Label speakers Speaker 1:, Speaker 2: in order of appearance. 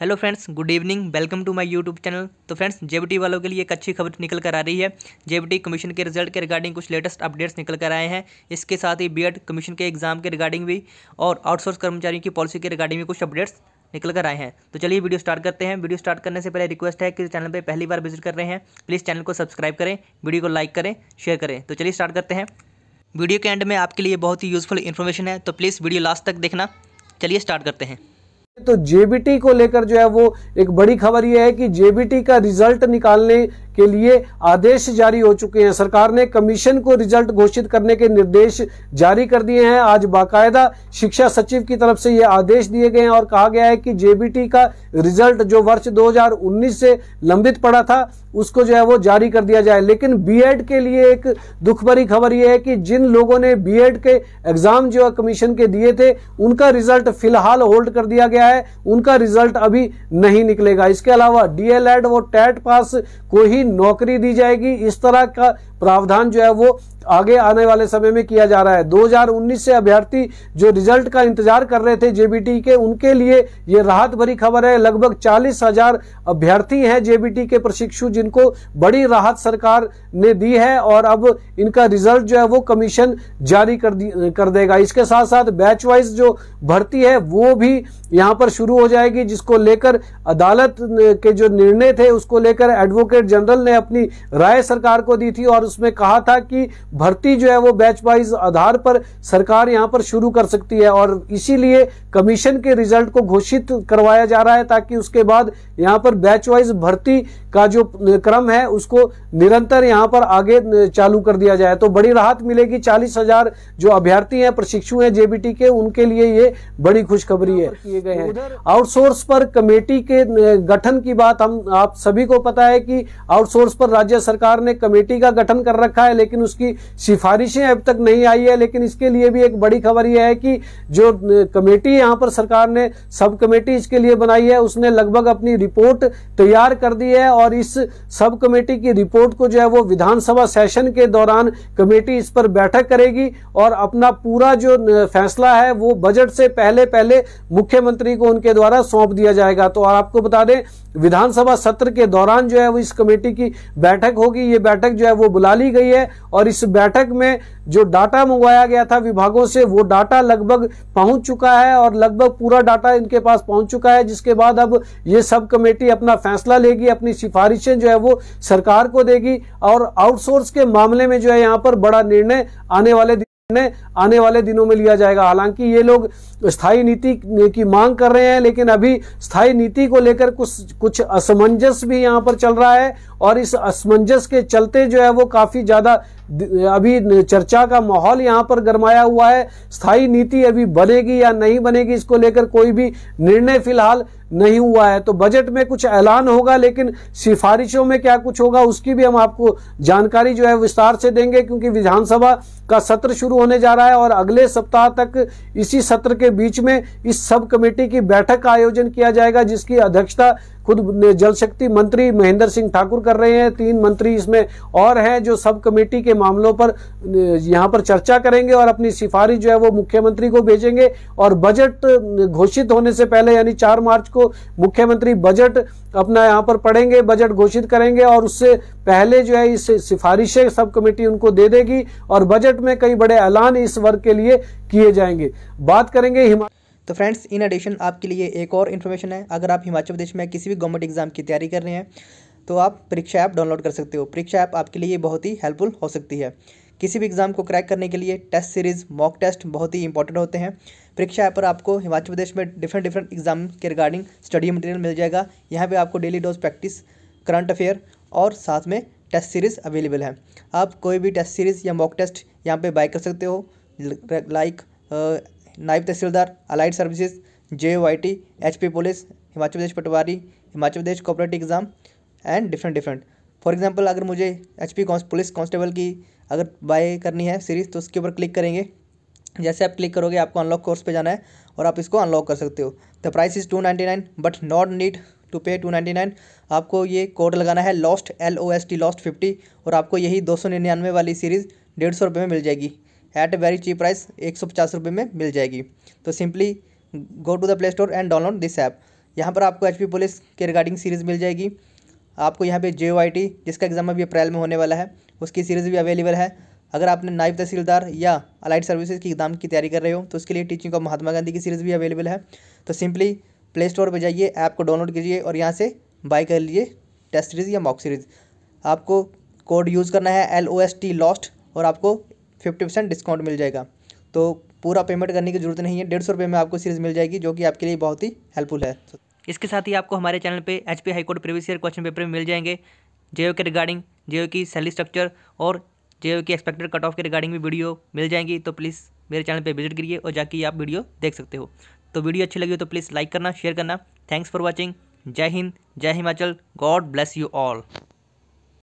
Speaker 1: hello friends good evening welcome to my YouTube channel तो friends JBT वालों के लिए एक अच्छी खबर निकल कर आ रही है जेबीटी कमीशन के रिजल्ट के रिगार्डिंग कुछ लेटेस्ट अपडेट्स निकल कर आए हैं इसके साथ ही बीएड कमीशन के एग्जाम के रिगार्डिंग भी और आउटसोर्स कर्मचारियों की पॉलिसी के रिगार्डिंग भी कुछ अपडेट्स निकल कर आए हैं तो चलिए वीडियो स्टार्ट करते हैं वीडियो स्टार्ट करने से पहले रिक्वेस्ट है कि चैनल पर पहली बार विजिट कर रहे हैं प्लीज़ चैनल को सब्सक्राइब करें वीडियो को लाइक करें शेयर करें तो चलिए स्टार्ट करते हैं वीडियो के एंड में आपके लिए बहुत ही यूज़फुल इन्फॉर्मेशन है तो प्लीज़ वीडियो लास्ट तक देखना चलिए स्टार्ट करते हैं
Speaker 2: तो जेबीटी को लेकर जो है वो एक बड़ी खबर यह है कि जेबीटी का रिजल्ट निकालने के लिए आदेश जारी हो चुके हैं सरकार ने कमीशन को रिजल्ट घोषित करने के निर्देश जारी कर दिए हैं आज बाकायदा शिक्षा सचिव की तरफ से ये आदेश दिए गए हैं और कहा गया है कि जेबीटी का रिजल्ट जो वर्ष 2019 से लंबित पड़ा था उसको जो है वो जारी कर दिया जाए लेकिन बीएड के लिए एक दुख भरी खबर यह है कि जिन लोगों ने बीएड के एग्जाम जो है कमीशन के दिए थे उनका रिजल्ट फिलहाल होल्ड कर दिया गया है उनका रिजल्ट अभी नहीं निकलेगा इसके अलावा डीएलएड वो टेट पास को ही नौकरी दी जाएगी इस तरह का प्रावधान जो है वो आगे आने वाले समय में किया जा रहा है 2019 से अभ्यर्थी जो रिजल्ट का इंतजार कर रहे थे जेबीटी के उनके लिए ये राहत भरी खबर है लगभग चालीस हजार अभ्यर्थी हैं जेबीटी के प्रशिक्षु जिनको बड़ी राहत सरकार ने दी है और अब इनका रिजल्ट जो है वो कमीशन जारी कर दी कर देगा इसके साथ साथ बैच वाइज जो भर्ती है वो भी यहाँ पर शुरू हो जाएगी जिसको लेकर अदालत के जो निर्णय थे उसको लेकर एडवोकेट जनरल मंडल ने अपनी राय सरकार को दी थी और उसमें कहा था कि भर्ती जो है वो बैच वाइज आधार पर सरकार यहाँ पर शुरू कर सकती है और इसीलिए कमीशन के रिजल्ट को घोषित करवाया जा रहा है ताकि उसके बाद यहाँ पर बैच वाइज भर्ती का जो क्रम है उसको निरंतर यहाँ पर आगे चालू कर दिया जाए तो बड़ी राहत मिलेगी चालीस हजार जो अभ्यर्थी हैं प्रशिक्षु हैं जेबीटी के उनके लिए ये बड़ी खुशखबरी है किए गए हैं आउटसोर्स पर कमेटी के गठन की बात हम आप सभी को पता है कि आउट आउटसोर्स पर राज्य सरकार ने कमेटी का गठन कर रखा है लेकिन उसकी सिफारिशें अब तक नहीं आई है लेकिन इसके लिए भी एक बड़ी खबर यह है कि जो कमेटी यहाँ पर सरकार ने सब कमेटी इसके लिए बनाई है उसने लगभग अपनी रिपोर्ट तैयार कर दी है और इस सब कमेटी की रिपोर्ट को जो है वो विधानसभा सेशन के दौरान कमेटी इस पर बैठक करेगी और अपना पूरा जो फैसला है वो बजट से पहले पहले मुख्यमंत्री को उनके द्वारा सौंप दिया जाएगा तो आपको बता दें विधानसभा सत्र के दौरान जो है वो इस कमेटी की बैठक होगी ये बैठक जो है वो बुला ली गई है और इस बैठक में जो डाटा मंगवाया गया था विभागों से वो डाटा लगभग पहुंच चुका है और लगभग पूरा डाटा इनके पास पहुंच चुका है जिसके बाद अब ये सब कमेटी अपना फैसला लेगी अपनी सिफारिशें जो है वो सरकार को देगी और आउटसोर्स के मामले में जो है यहाँ पर बड़ा निर्णय आने वाले आने वाले दिनों में लिया जाएगा हालांकि ये लोग स्थायी नीति की मांग कर रहे हैं लेकिन अभी स्थायी नीति को लेकर कुछ कुछ असमंजस भी यहाँ पर चल रहा है और इस असमंजस के चलते जो है वो काफी ज्यादा अभी चर्चा का माहौल यहाँ पर गरमाया हुआ है स्थायी नीति अभी बनेगी या नहीं बनेगी इसको लेकर कोई भी निर्णय फिलहाल नहीं हुआ है तो बजट में कुछ ऐलान होगा लेकिन सिफारिशों में क्या कुछ होगा उसकी भी हम आपको जानकारी जो है विस्तार से देंगे क्योंकि विधानसभा का सत्र शुरू होने जा रहा है और अगले सप्ताह तक इसी सत्र के बीच में इस सब कमेटी की बैठक का आयोजन किया जाएगा जिसकी अध्यक्षता खुद जल शक्ति मंत्री महेंद्र सिंह ठाकुर कर रहे हैं तीन मंत्री इसमें और हैं जो सब कमेटी के मामलों पर यहाँ पर चर्चा करेंगे और अपनी सिफारिश जो है वो मुख्यमंत्री को भेजेंगे और बजट घोषित होने से पहले यानी चार मार्च को मुख्यमंत्री बजट अपना यहाँ पर पढ़ेंगे बजट घोषित करेंगे और उससे पहले जो है इस सिफारिशें सब कमेटी उनको दे देगी और बजट में कई बड़े ऐलान इस वर्ग के लिए
Speaker 3: किए जाएंगे बात करेंगे हिमाचल तो फ्रेंड्स इन एडिशन आपके लिए एक और इन्फॉर्मेशन है अगर आप हिमाचल प्रदेश में किसी भी गवर्नमेंट एग्जाम की तैयारी कर रहे हैं तो आप परीक्षा ऐप डाउनलोड कर सकते हो परीक्षा ऐप आपके लिए बहुत ही हेल्पफुल हो सकती है किसी भी एग्ज़ाम को क्रैक करने के लिए टेस्ट सीरीज़ मॉक टेस्ट बहुत ही इंपॉर्टेंट होते हैं परीक्षा ऐप पर आपको हिमाचल प्रदेश में डिफरेंट डिफरेंट एग्जाम के रिगार्डिंग स्टडी मटेरियल मिल जाएगा यहाँ पर आपको daily dose practice current affair और साथ में टेस्ट सीरीज़ अवेलेबल है आप कोई भी टेस्ट सीरीज़ या मॉक टेस्ट यहाँ पर बाई कर सकते हो लाइक नायब तहसीलदार allied services J O I T H P police Himachal Pradesh पटवारी Himachal Pradesh cooperative exam and different different for example अगर मुझे एच पी पुलिस कांस्टेबल की अगर बाय करनी है सीरीज़ तो उसके ऊपर क्लिक करेंगे जैसे आप क्लिक करोगे आपको अनलॉक कोर्स पे जाना है और आप इसको अनलॉक कर सकते हो the price is two ninety nine but not need to pay two ninety nine आपको ये कोड लगाना है lost L O S T lost fifty और आपको यही दो सौ निन्यानवे वाली सीरीज़ डेढ़ सौ रुपये में मिल जाएगी एट वेरी चीप प्राइस एक सौ पचास रुपये में मिल जाएगी तो simply go to the play store and download this app यहाँ पर आपको एच पुलिस के रिगार्डिंग सीरीज़ मिल जाएगी आपको यहाँ पे जे जिसका एग्ज़ाम अभी अप्रैल में होने वाला है उसकी सीरीज़ भी अवेलेबल है अगर आपने नाइब तहसीलदार या अलाइड सर्विसेज की एग्ज़ाम की तैयारी कर रहे हो तो उसके लिए टीचिंग ऑफ महात्मा गांधी की सीरीज़ भी अवेलेबल है तो सिंपली प्ले स्टोर पर जाइए ऐप को डाउनलोड कीजिए और यहाँ से बाई कर लीजिए टेस्ट सीरीज़ या मॉक सीरीज़ आपको कोड यूज़ करना है L O S T lost और आपको फिफ्टी परसेंट डिस्काउंट मिल जाएगा तो पूरा पेमेंट करने की ज़रूरत नहीं है डेढ़ सौ रुपये में आपको सीरीज़ मिल जाएगी जो कि आपके लिए बहुत ही हेल्पफुल है
Speaker 1: इसके साथ ही आपको हमारे चैनल पे H P high court previous year question paper मिल जाएंगे जे के रिगार्डिंग जे की सैलरी स्ट्रक्चर और जे की एक्सपेक्टेड कट ऑफ के रिगार्डिंग भी वीडियो मिल जाएंगी तो प्लीज़ मेरे चैनल पर विजिट करिए और जाके आप वीडियो देख सकते हो तो वीडियो अच्छी लगी हो तो प्लीज़ लाइक करना शेयर करना थैंक्स फॉर वॉचिंग जय हिंद जय Himachal God bless you all